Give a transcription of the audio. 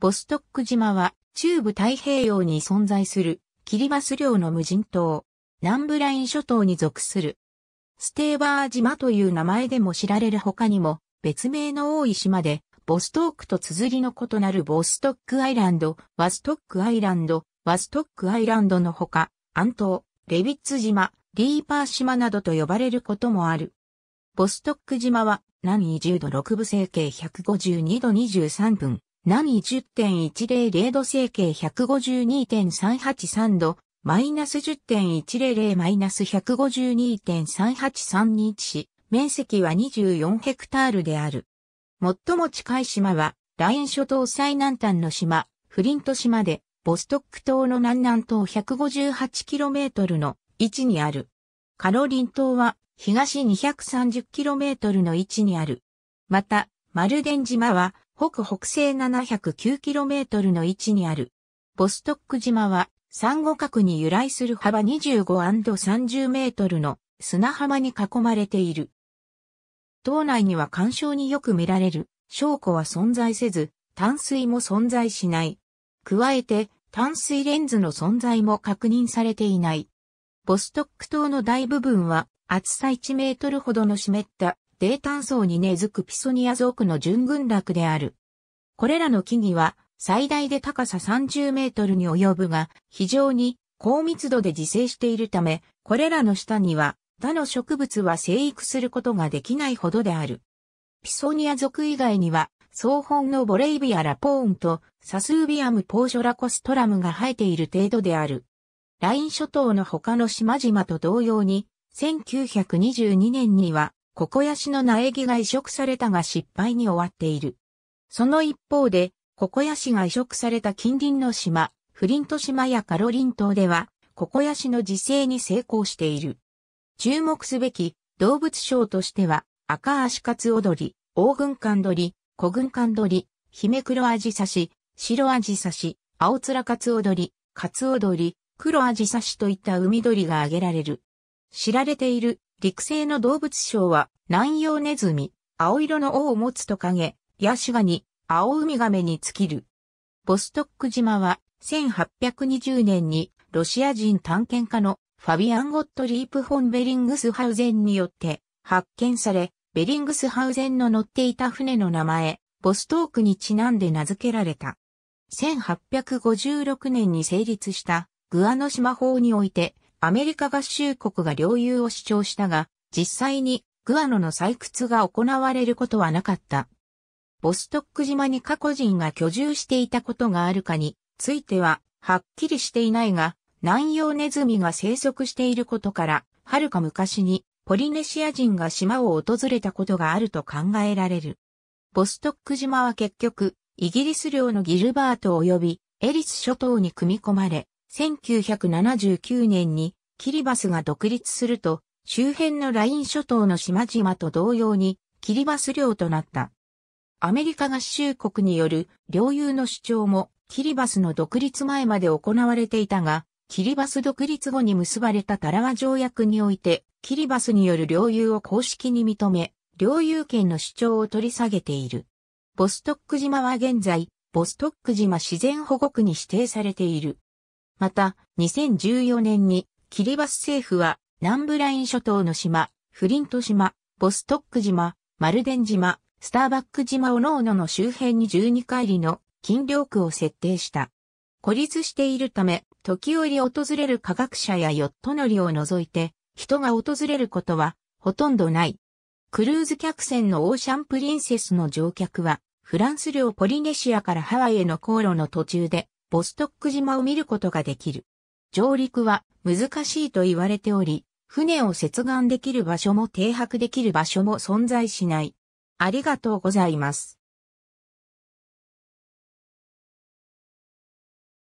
ボストック島は中部太平洋に存在するキリバス領の無人島、南部ライン諸島に属する。ステーバー島という名前でも知られる他にも別名の多い島で、ボストークと綴りの異なるボストックアイランド、ワストックアイランド、ワストックアイランドのほか、安島、レビッツ島、リーパー島などと呼ばれることもある。ボストック島は南緯10度6部整形152度23分、何？緯10.100度整形152.383度、マイナス10.100マイナス152.383に位置し、面積は24ヘクタールである。最も近い島は、ライン諸島最南端の島、フリント島で、ボストック島の南南東 158km の位置にある。カロリン島は、東 230km の位置にある。また、マルデン島は、北北西 709km の位置にある。ボストック島は、サンゴ角に由来する幅 25&30 メートルの砂浜に囲まれている。島内には干渉によく見られる証拠は存在せず、淡水も存在しない。加えて、淡水レンズの存在も確認されていない。ボストック島の大部分は厚さ1メートルほどの湿った低炭層に根付くピソニア族の純群落である。これらの木々は最大で高さ30メートルに及ぶが、非常に高密度で自生しているため、これらの下には他の植物は生育することができないほどである。ピソニア族以外には、総本のボレイビアラポーンとサスービアムポーショラコストラムが生えている程度である。ライン諸島の他の島々と同様に、1922年にはココヤシの苗木が移植されたが失敗に終わっている。その一方で、ココヤシが移植された近隣の島、フリント島やカロリン島では、ココヤシの自生に成功している。注目すべき動物賞としては、赤足カツオドリ、黄ン艦鳥、小リ、ヒ鳥、クロアジサシ、白アジサシ、青面カツオドリ、カツオドリ、黒アジサシといった海鳥が挙げられる。知られている陸生の動物賞は、南洋ネズミ、青色の尾を持つトカゲ、ヤシガニ、青ウミガメに尽きる。ボストック島は、1820年に、ロシア人探検家のファビアン・ゴットリープ・フォン・ベリングスハウゼンによって発見され、ベリングスハウゼンの乗っていた船の名前、ボストークにちなんで名付けられた。1856年に成立したグアノ島法において、アメリカ合衆国が領有を主張したが、実際にグアノの採掘が行われることはなかった。ボストック島に過去人が居住していたことがあるかについては、はっきりしていないが、南洋ネズミが生息していることから、はるか昔にポリネシア人が島を訪れたことがあると考えられる。ボストック島は結局、イギリス領のギルバート及びエリス諸島に組み込まれ、1979年にキリバスが独立すると、周辺のライン諸島の島々と同様にキリバス領となった。アメリカ合衆国による領有の主張もキリバスの独立前まで行われていたが、キリバス独立後に結ばれたタラワ条約において、キリバスによる領有を公式に認め、領有権の主張を取り下げている。ボストック島は現在、ボストック島自然保護区に指定されている。また、2014年にキリバス政府は南部ライン諸島の島、フリント島、ボストック島、マルデン島、スターバック島をのおのの周辺に12海里の金領区を設定した。孤立しているため、時折訪れる科学者やヨット乗りを除いて、人が訪れることはほとんどない。クルーズ客船のオーシャンプリンセスの乗客は、フランス領ポリネシアからハワイへの航路の途中で、ボストック島を見ることができる。上陸は難しいと言われており、船を接岸できる場所も停泊できる場所も存在しない。ありがとうございます。